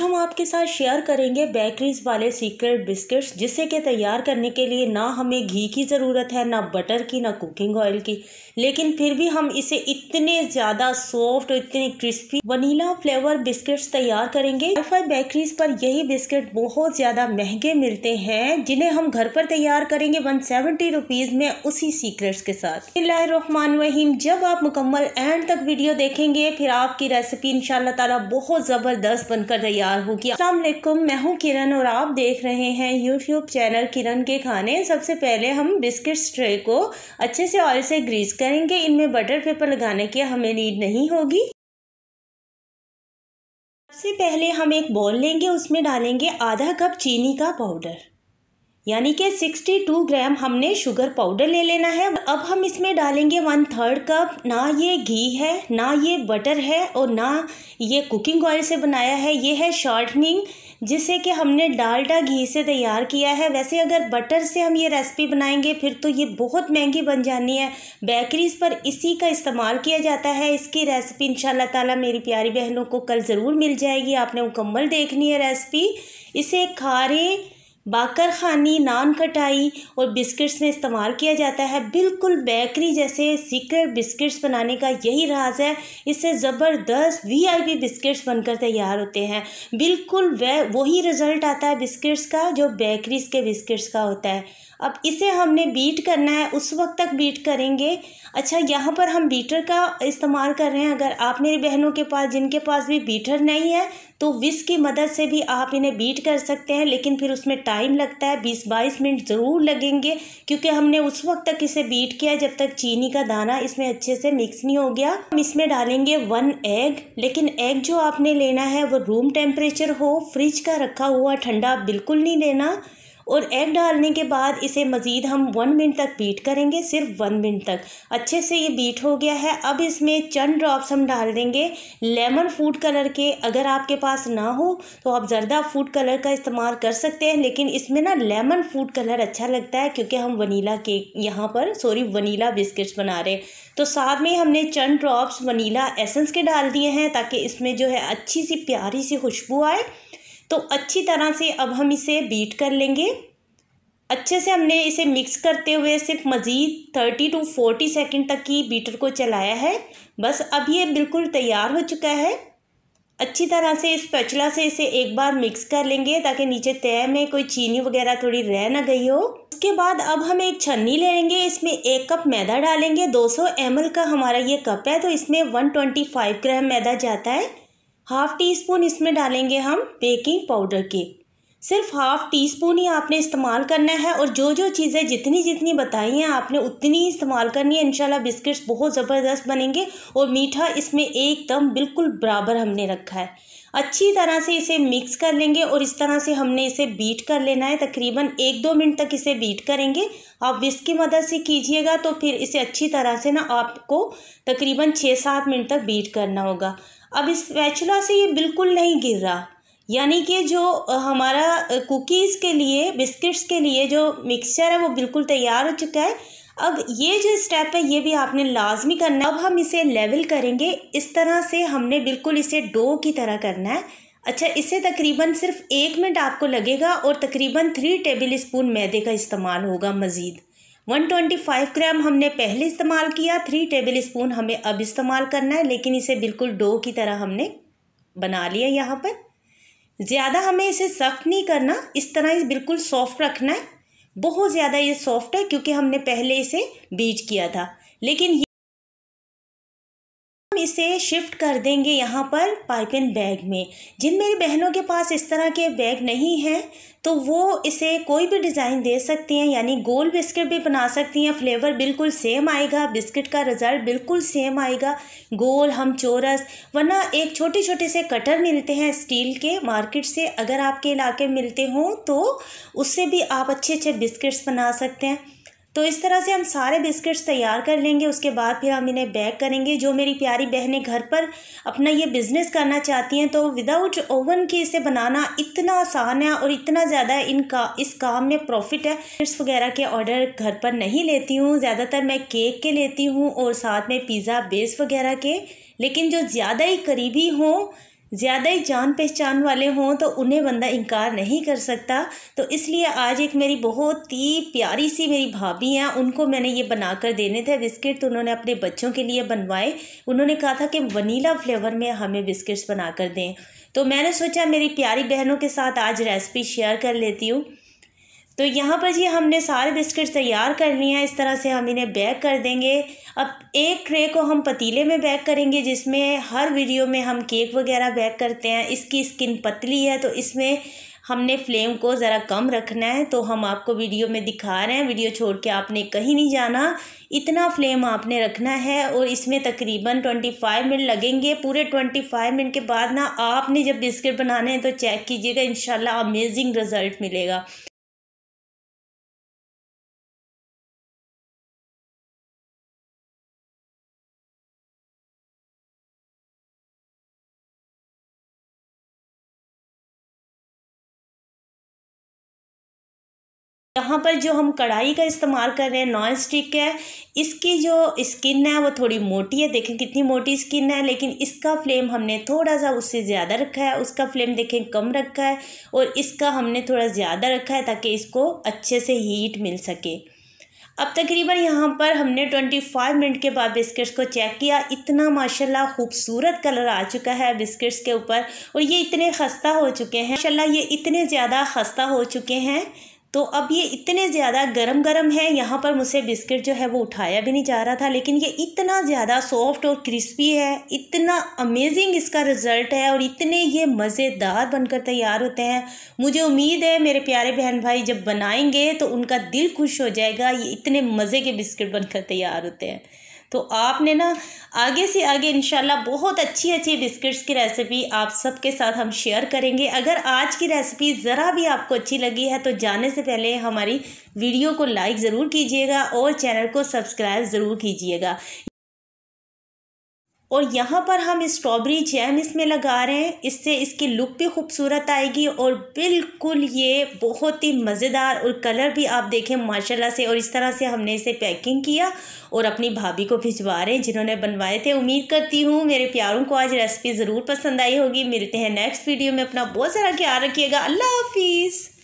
हम आपके साथ शेयर करेंगे बेकरीज वाले सीक्रेट बिस्किट्स जिसे के तैयार करने के लिए ना हमें घी की ज़रूरत है ना बटर की ना कुकिंग ऑयल की लेकिन फिर भी हम इसे इतने ज़्यादा सॉफ्ट और इतने क्रिस्पी वनीला फ्लेवर बिस्किट्स तैयार करेंगे वाईफाई बेकरीज पर यही बिस्किट बहुत ज़्यादा महंगे मिलते हैं जिन्हें हम घर पर तैयार करेंगे वन सेवेंटी रुपीज़ में उसी सीक्रेट्स के साथ रहमान वहीम जब आप मुकम्मल एंड तक वीडियो देखेंगे फिर आपकी रेसिपी इन ताला बहुत ज़बरदस्त बनकर तैयार तैयार होगी असलम मैं हूँ किरण और आप देख रहे हैं यूट्यूब चैनल किरण के खाने सबसे पहले हम बिस्किट ट्रे को अच्छे से ऑयल से ग्रीस करेंगे इनमें बटर पेपर लगाने की हमें नीड नहीं होगी सबसे पहले हम एक बॉल लेंगे उसमें डालेंगे आधा कप चीनी का पाउडर यानी कि 62 ग्राम हमने शुगर पाउडर ले लेना है अब हम इसमें डालेंगे वन थर्ड कप ना ये घी है ना ये बटर है और ना ये कुकिंग ऑयल से बनाया है ये है शॉर्टनिंग जिसे कि हमने डालडा घी से तैयार किया है वैसे अगर बटर से हम ये रेसिपी बनाएंगे फिर तो ये बहुत महंगी बन जानी है बेकरीज़ पर इसी का इस्तेमाल किया जाता है इसकी रेसिपी इन ताला मेरी प्यारी बहनों को कल ज़रूर मिल जाएगी आपने मुकम्मल देखनी है रेसिपी इसे खारे बाकर खानी नान खटाई और बिस्किट्स में इस्तेमाल किया जाता है बिल्कुल बेकरी जैसे सीक्रेट बिस्किट्स बनाने का यही राज है इससे ज़बरदस्त वीआईपी बिस्किट्स बनकर तैयार होते हैं बिल्कुल वह वही रिज़ल्ट आता है बिस्किट्स का जो बेकरीज के बिस्किट्स का होता है अब इसे हमने बीट करना है उस वक्त तक बीट करेंगे अच्छा यहाँ पर हम बीटर का इस्तेमाल कर रहे हैं अगर आप मेरी बहनों के पास जिनके पास भी बीटर नहीं है तो विस की मदद से भी आप इन्हें बीट कर सकते हैं लेकिन फिर उसमें टाइम टाइम लगता है बीस बाईस मिनट ज़रूर लगेंगे क्योंकि हमने उस वक्त तक इसे बीट किया जब तक चीनी का दाना इसमें अच्छे से मिक्स नहीं हो गया हम इसमें डालेंगे वन एग लेकिन एग जो आपने लेना है वो रूम टेम्परेचर हो फ्रिज का रखा हुआ ठंडा बिल्कुल नहीं लेना और एग डालने के बाद इसे मज़ीद हम वन मिनट तक बीट करेंगे सिर्फ वन मिनट तक अच्छे से ये बीट हो गया है अब इसमें चंद ड्रॉप्स हम डाल देंगे लेमन फूड कलर के अगर आपके पास ना हो तो आप ज़रदा फूड कलर का इस्तेमाल कर सकते हैं लेकिन इसमें ना लेमन फूड कलर अच्छा लगता है क्योंकि हम वनीला केक यहाँ पर सॉरी वनीला बिस्किट्स बना रहे हैं तो साथ में हमने चंद ड्रॉप्स वनीला एसेंस के डाल दिए हैं ताकि इसमें जो है अच्छी सी प्यारी सी खुशबू आए तो अच्छी तरह से अब हम इसे बीट कर लेंगे अच्छे से हमने इसे मिक्स करते हुए सिर्फ मज़ीद थर्टी टू फोर्टी सेकेंड तक की बीटर को चलाया है बस अब ये बिल्कुल तैयार हो चुका है अच्छी तरह से इस पचला से इसे एक बार मिक्स कर लेंगे ताकि नीचे तय में कोई चीनी वगैरह थोड़ी रह ना गई हो उसके बाद अब हम एक छन्नी ले लेंगे इसमें एक कप मैदा डालेंगे 200 सौ का हमारा ये कप है तो इसमें 125 ग्राम मैदा जाता है हाफ़ टी स्पून इसमें डालेंगे हम बेकिंग पाउडर के सिर्फ हाफ़ टी स्पून ही आपने इस्तेमाल करना है और जो जो चीज़ें जितनी जितनी बताई हैं आपने उतनी ही इस्तेमाल करनी है इंशाल्लाह बिस्किट्स बहुत ज़बरदस्त बनेंगे और मीठा इसमें एकदम बिल्कुल बराबर हमने रखा है अच्छी तरह से इसे मिक्स कर लेंगे और इस तरह से हमने इसे बीट कर लेना है तकरीबन एक दो मिनट तक इसे बीट करेंगे आप विस्क की मदद से कीजिएगा तो फिर इसे अच्छी तरह से ना आपको तकरीबन छः सात मिनट तक बीट करना होगा अब इस वैचुला से ये बिल्कुल नहीं गिर रहा यानी कि जो हमारा कुकीज़ के लिए बिस्किट्स के लिए जो मिक्सचर है वो बिल्कुल तैयार हो चुका है अब ये जो स्टेप है ये भी आपने लाजमी करना है अब हम इसे लेवल करेंगे इस तरह से हमने बिल्कुल इसे डो की तरह करना है अच्छा इसे तकरीबन सिर्फ एक मिनट आपको लगेगा और तकरीबन थ्री टेबल स्पून मैदे का इस्तेमाल होगा मज़ीद 125 ग्राम हमने पहले इस्तेमाल किया थ्री टेबल स्पून हमें अब इस्तेमाल करना है लेकिन इसे बिल्कुल डो की तरह हमने बना लिया यहाँ पर ज़्यादा हमें इसे सख्त नहीं करना इस तरह इस बिल्कुल सॉफ्ट रखना है बहुत ज़्यादा ये सॉफ्ट है क्योंकि हमने पहले इसे बीज किया था लेकिन से शिफ्ट कर देंगे यहाँ पर पाइपिन बैग में जिन मेरी बहनों के पास इस तरह के बैग नहीं हैं तो वो इसे कोई भी डिज़ाइन दे सकती हैं यानी गोल बिस्किट भी बना सकती हैं फ्लेवर बिल्कुल सेम आएगा बिस्किट का रिज़ल्ट बिल्कुल सेम आएगा गोल हम चोरस वरना एक छोटे छोटे से कटर मिलते हैं स्टील के मार्केट से अगर आपके इलाके मिलते हों तो उससे भी आप अच्छे अच्छे बिस्किट्स बना सकते हैं तो इस तरह से हम सारे बिस्किट्स तैयार कर लेंगे उसके बाद फिर हम इन्हें बैक करेंगे जो मेरी प्यारी बहनें घर पर अपना ये बिज़नेस करना चाहती हैं तो विदाउट ओवन के इसे बनाना इतना आसान है और इतना ज़्यादा इनका इस काम में प्रॉफिट है बिस्किट्स वगैरह के ऑर्डर घर पर नहीं लेती हूँ ज़्यादातर मैं केक के लेती हूँ और साथ में पिज़्ज़ा बेस वगैरह के लेकिन जो ज़्यादा ही करीबी हों ज़्यादा ही जान पहचान वाले हों तो उन्हें बंदा इनकार नहीं कर सकता तो इसलिए आज एक मेरी बहुत ही प्यारी सी मेरी भाभी हैं उनको मैंने ये बना कर देने थे बिस्किट तो उन्होंने अपने बच्चों के लिए बनवाए उन्होंने कहा था कि वनीला फ्लेवर में हमें बिस्किट्स बना कर दें तो मैंने सोचा मेरी प्यारी बहनों के साथ आज रेसिपी शेयर कर लेती हूँ तो यहाँ पर जी हमने सारे बिस्किट तैयार कर लिए हैं इस तरह से हम इन्हें बैक कर देंगे अब एक ट्रे को हम पतीले में बैक करेंगे जिसमें हर वीडियो में हम केक वगैरह बैक करते हैं इसकी स्किन पतली है तो इसमें हमने फ्लेम को ज़रा कम रखना है तो हम आपको वीडियो में दिखा रहे हैं वीडियो छोड़ के आपने कहीं नहीं जाना इतना फ्लेम आपने रखना है और इसमें तकरीबन ट्वेंटी फाइव मिनट लगेंगे पूरे ट्वेंटी फाइव मिनट के बाद ना आपने जब बिस्किट बनाने हैं तो चेक कीजिएगा इन अमेजिंग रिज़ल्ट मिलेगा यहाँ पर जो हम कढ़ाई का इस्तेमाल कर रहे हैं नॉन स्टिक है इसकी जो स्किन है वो थोड़ी मोटी है देखें कितनी मोटी स्किन है लेकिन इसका फ्लेम हमने थोड़ा सा उससे ज़्यादा रखा है उसका फ्लेम देखें कम रखा है और इसका हमने थोड़ा ज़्यादा रखा है ताकि इसको अच्छे से हीट मिल सके अब तकरीबन यहाँ पर हमने ट्वेंटी फाइव मिनट के बाद बिस्किट्स को चेक किया इतना माशाल्लाह खूबसूरत कलर आ चुका है बिस्किट्स के ऊपर और ये इतने खस्ता हो चुके हैं माशाल्लाह ये इतने ज़्यादा खस्ता हो चुके हैं तो अब ये इतने ज़्यादा गरम गरम है यहाँ पर मुझसे बिस्किट जो है वो उठाया भी नहीं जा रहा था लेकिन ये इतना ज़्यादा सॉफ्ट और क्रिस्पी है इतना अमेजिंग इसका रिज़ल्ट है और इतने ये मज़ेदार बनकर तैयार होते हैं मुझे उम्मीद है मेरे प्यारे बहन भाई जब बनाएंगे तो उनका दिल खुश हो जाएगा ये इतने मज़े के बिस्किट बनकर तैयार होते हैं तो आपने ना आगे से आगे इन बहुत अच्छी अच्छी बिस्किट्स की रेसिपी आप सबके साथ हम शेयर करेंगे अगर आज की रेसिपी ज़रा भी आपको अच्छी लगी है तो जाने से पहले हमारी वीडियो को लाइक ज़रूर कीजिएगा और चैनल को सब्सक्राइब ज़रूर कीजिएगा और यहाँ पर हम स्ट्रॉबेरी जैम इसमें लगा रहे हैं इससे इसकी लुक भी खूबसूरत आएगी और बिल्कुल ये बहुत ही मज़ेदार और कलर भी आप देखें माशाल्लाह से और इस तरह से हमने इसे पैकिंग किया और अपनी भाभी को भिजवा रहे हैं जिन्होंने बनवाए थे उम्मीद करती हूँ मेरे प्यारों को आज रेसिपी ज़रूर पसंद आई होगी मिलते हैं नेक्स्ट वीडियो में अपना बहुत सारा ख्याल रखिएगा अल्लाह हाफिज़